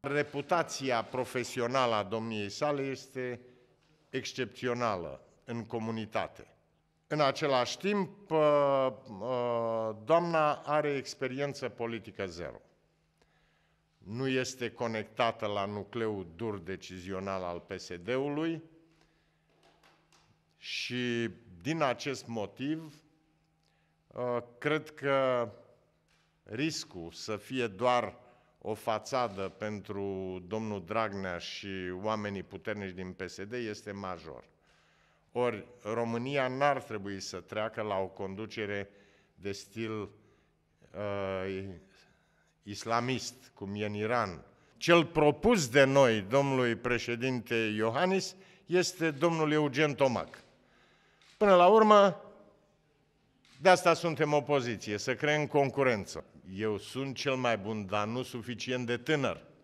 Reputația profesională a domniei sale este excepțională în comunitate. În același timp, uh, uh, doamna are experiență politică zero. Nu este conectată la nucleul dur decizional al PSD-ului și din acest motiv uh, cred că riscul să fie doar o fațadă pentru domnul Dragnea și oamenii puternici din PSD este major. Ori România n-ar trebui să treacă la o conducere de stil uh, islamist, cum e în Iran. Cel propus de noi, domnului președinte Iohannis, este domnul Eugen Tomac. Până la urmă, de asta suntem opoziție, să creăm concurență. Eu sunt cel mai bun, dar nu suficient de tânăr.